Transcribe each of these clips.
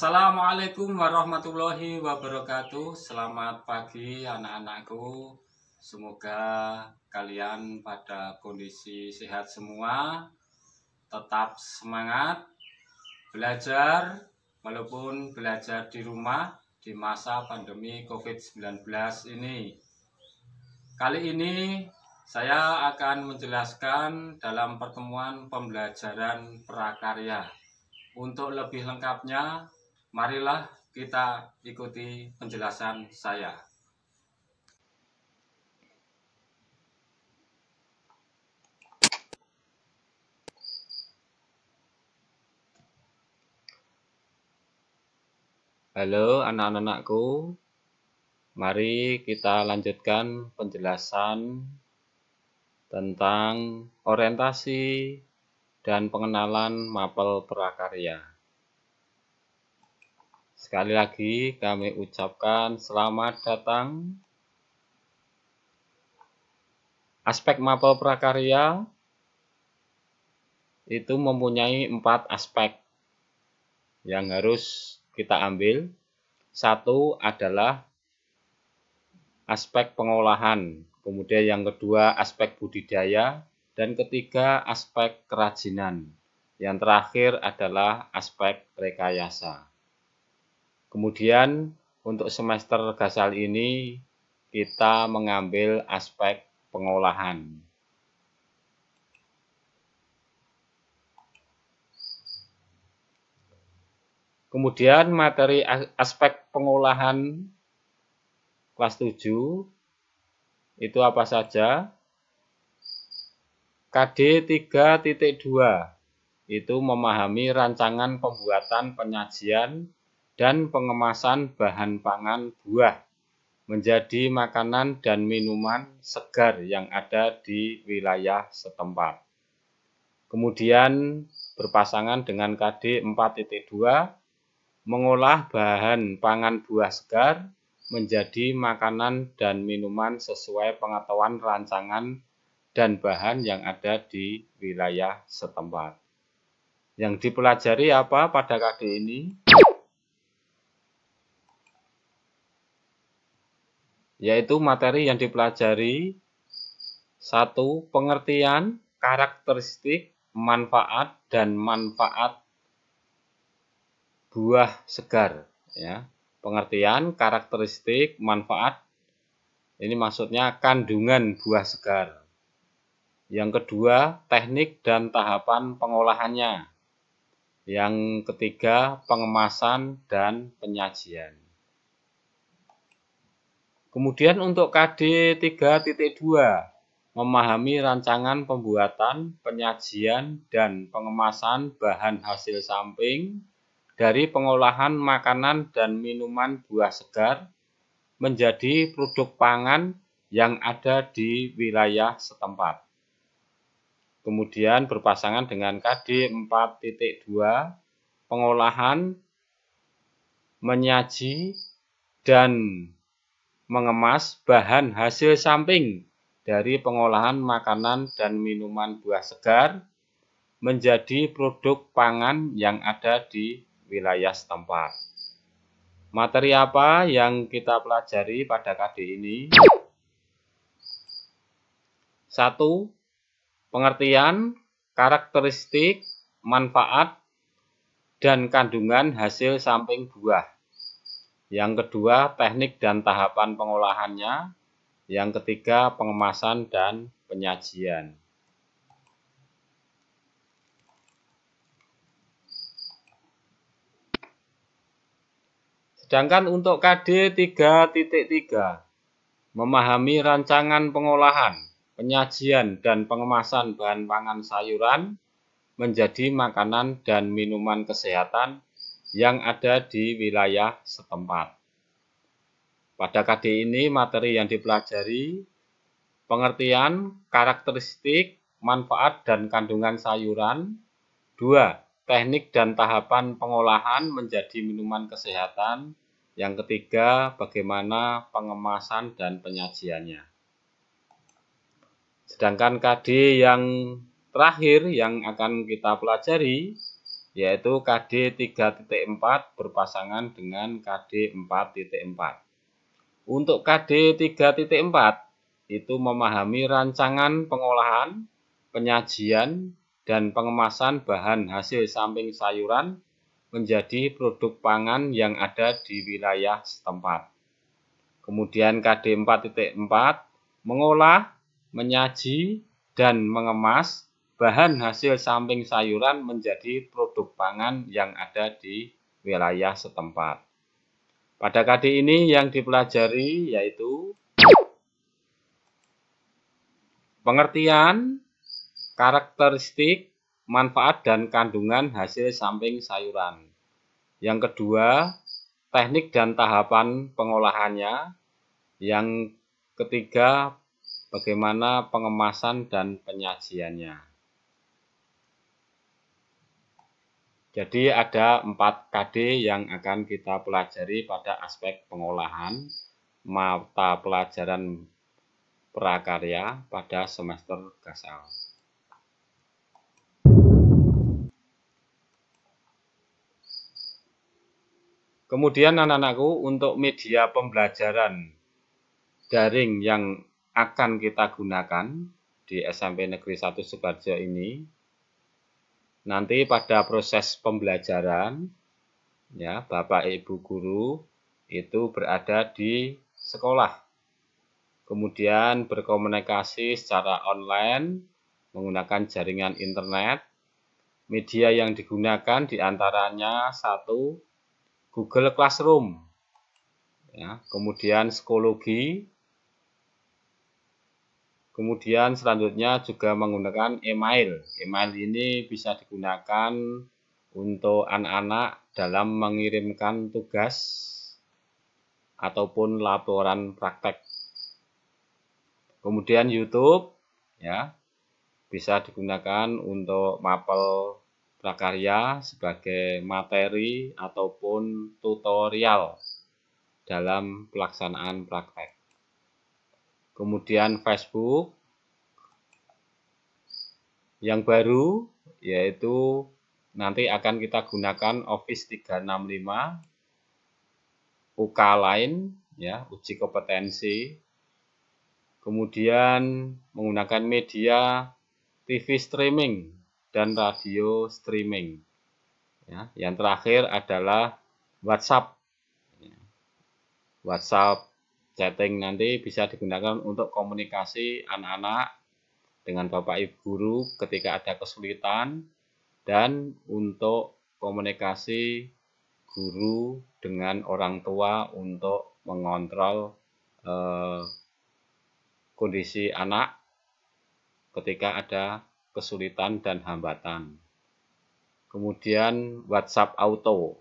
Assalamualaikum warahmatullahi wabarakatuh. Selamat pagi anak-anakku. Semoga kalian pada kondisi sehat semua. Tetap semangat belajar walaupun belajar di rumah di masa pandemi Covid-19 ini. Kali ini saya akan menjelaskan dalam pertemuan pembelajaran prakarya. Untuk lebih lengkapnya, Marilah kita ikuti penjelasan saya. Halo anak-anakku, mari kita lanjutkan penjelasan tentang orientasi dan pengenalan mapel prakarya. Sekali lagi kami ucapkan selamat datang. Aspek mapel prakarya itu mempunyai empat aspek yang harus kita ambil. Satu adalah aspek pengolahan, kemudian yang kedua aspek budidaya, dan ketiga aspek kerajinan. Yang terakhir adalah aspek rekayasa. Kemudian untuk semester gasal ini kita mengambil aspek pengolahan. Kemudian materi aspek pengolahan kelas 7 itu apa saja? KD 3.2 itu memahami rancangan pembuatan penyajian dan pengemasan bahan pangan buah menjadi makanan dan minuman segar yang ada di wilayah setempat. Kemudian berpasangan dengan KD 4.2 mengolah bahan pangan buah segar menjadi makanan dan minuman sesuai pengetahuan rancangan dan bahan yang ada di wilayah setempat. Yang dipelajari apa pada KD ini? yaitu materi yang dipelajari satu pengertian karakteristik manfaat dan manfaat buah segar ya pengertian karakteristik manfaat ini maksudnya kandungan buah segar yang kedua teknik dan tahapan pengolahannya yang ketiga pengemasan dan penyajian Kemudian untuk KD 3.2 memahami rancangan pembuatan, penyajian, dan pengemasan bahan hasil samping dari pengolahan makanan dan minuman buah segar menjadi produk pangan yang ada di wilayah setempat. Kemudian berpasangan dengan KD 4.2 pengolahan, menyaji, dan mengemas bahan hasil samping dari pengolahan makanan dan minuman buah segar menjadi produk pangan yang ada di wilayah setempat. Materi apa yang kita pelajari pada KD ini? 1. Pengertian, karakteristik, manfaat, dan kandungan hasil samping buah. Yang kedua, teknik dan tahapan pengolahannya. Yang ketiga, pengemasan dan penyajian. Sedangkan untuk KD 3.3, memahami rancangan pengolahan, penyajian, dan pengemasan bahan pangan sayuran menjadi makanan dan minuman kesehatan yang ada di wilayah setempat. Pada KD ini materi yang dipelajari pengertian, karakteristik, manfaat dan kandungan sayuran. Dua, Teknik dan tahapan pengolahan menjadi minuman kesehatan. Yang ketiga, bagaimana pengemasan dan penyajiannya. Sedangkan KD yang terakhir yang akan kita pelajari yaitu KD 3.4 berpasangan dengan KD 4.4. Untuk KD 3.4 itu memahami rancangan pengolahan, penyajian, dan pengemasan bahan hasil samping sayuran menjadi produk pangan yang ada di wilayah setempat. Kemudian KD 4.4 mengolah, menyaji, dan mengemas bahan hasil samping sayuran menjadi produk pangan yang ada di wilayah setempat. Pada kali ini yang dipelajari yaitu pengertian, karakteristik, manfaat dan kandungan hasil samping sayuran. Yang kedua, teknik dan tahapan pengolahannya. Yang ketiga, bagaimana pengemasan dan penyajiannya. Jadi ada 4 KD yang akan kita pelajari pada aspek pengolahan mata pelajaran prakarya pada semester gasal. Kemudian anak-anakku untuk media pembelajaran daring yang akan kita gunakan di SMP Negeri 1 Sebarjo ini Nanti pada proses pembelajaran, ya Bapak Ibu guru itu berada di sekolah. Kemudian berkomunikasi secara online menggunakan jaringan internet. Media yang digunakan diantaranya satu Google Classroom, ya, kemudian psikologi, Kemudian selanjutnya juga menggunakan email. Email ini bisa digunakan untuk anak-anak dalam mengirimkan tugas ataupun laporan praktek. Kemudian YouTube ya bisa digunakan untuk mapel prakarya sebagai materi ataupun tutorial dalam pelaksanaan praktek kemudian Facebook yang baru yaitu nanti akan kita gunakan Office 365 UK lain ya uji kompetensi kemudian menggunakan media TV streaming dan radio streaming ya yang terakhir adalah WhatsApp ya, WhatsApp chatting nanti bisa digunakan untuk komunikasi anak-anak dengan Bapak Ibu guru ketika ada kesulitan dan untuk komunikasi guru dengan orang tua untuk mengontrol eh, kondisi anak ketika ada kesulitan dan hambatan. Kemudian WhatsApp Auto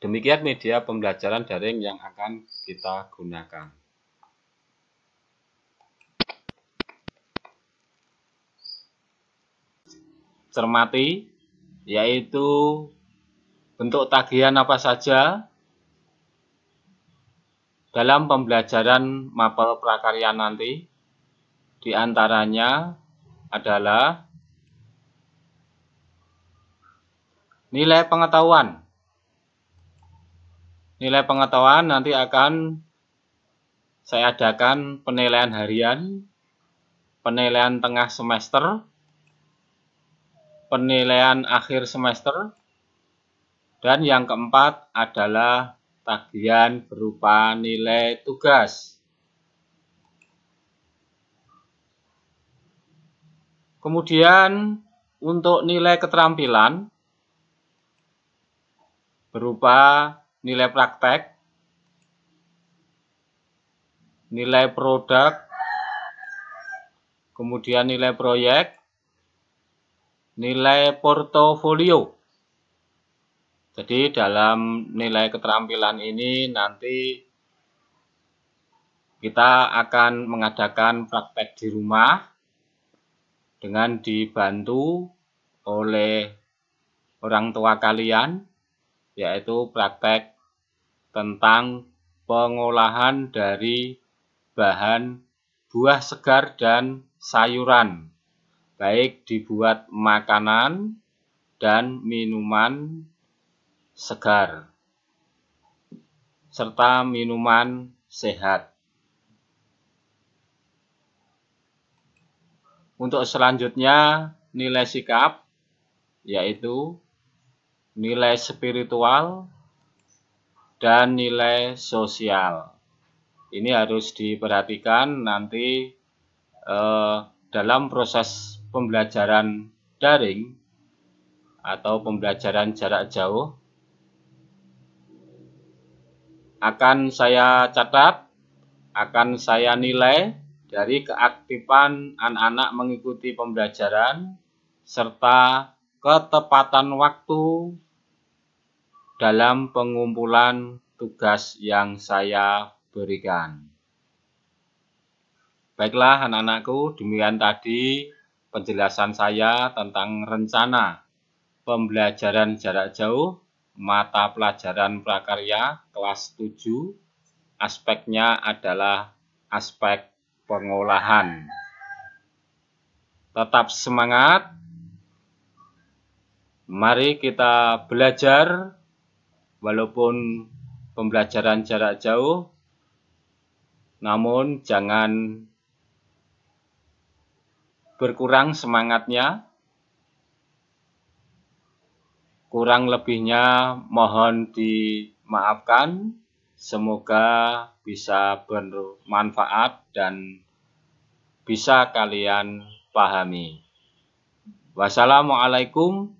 Demikian media pembelajaran daring yang akan kita gunakan. Cermati, yaitu bentuk tagihan apa saja dalam pembelajaran mapel prakarya nanti. Di antaranya adalah nilai pengetahuan Nilai pengetahuan nanti akan saya adakan penilaian harian, penilaian tengah semester, penilaian akhir semester, dan yang keempat adalah tagihan berupa nilai tugas. Kemudian untuk nilai keterampilan berupa nilai praktek, nilai produk, kemudian nilai proyek, nilai portofolio. Jadi dalam nilai keterampilan ini nanti kita akan mengadakan praktek di rumah dengan dibantu oleh orang tua kalian yaitu praktek tentang pengolahan dari bahan buah segar dan sayuran, baik dibuat makanan dan minuman segar, serta minuman sehat. Untuk selanjutnya, nilai sikap yaitu nilai spiritual, dan nilai sosial. Ini harus diperhatikan nanti eh, dalam proses pembelajaran daring atau pembelajaran jarak jauh. Akan saya catat, akan saya nilai dari keaktifan anak-anak mengikuti pembelajaran serta ketepatan waktu dalam pengumpulan tugas yang saya berikan. Baiklah anak-anakku, demikian tadi penjelasan saya tentang rencana pembelajaran jarak jauh mata pelajaran prakarya kelas 7 aspeknya adalah aspek pengolahan. Tetap semangat Mari kita belajar walaupun pembelajaran jarak jauh namun jangan berkurang semangatnya. Kurang lebihnya mohon dimaafkan. Semoga bisa bermanfaat dan bisa kalian pahami. Wassalamualaikum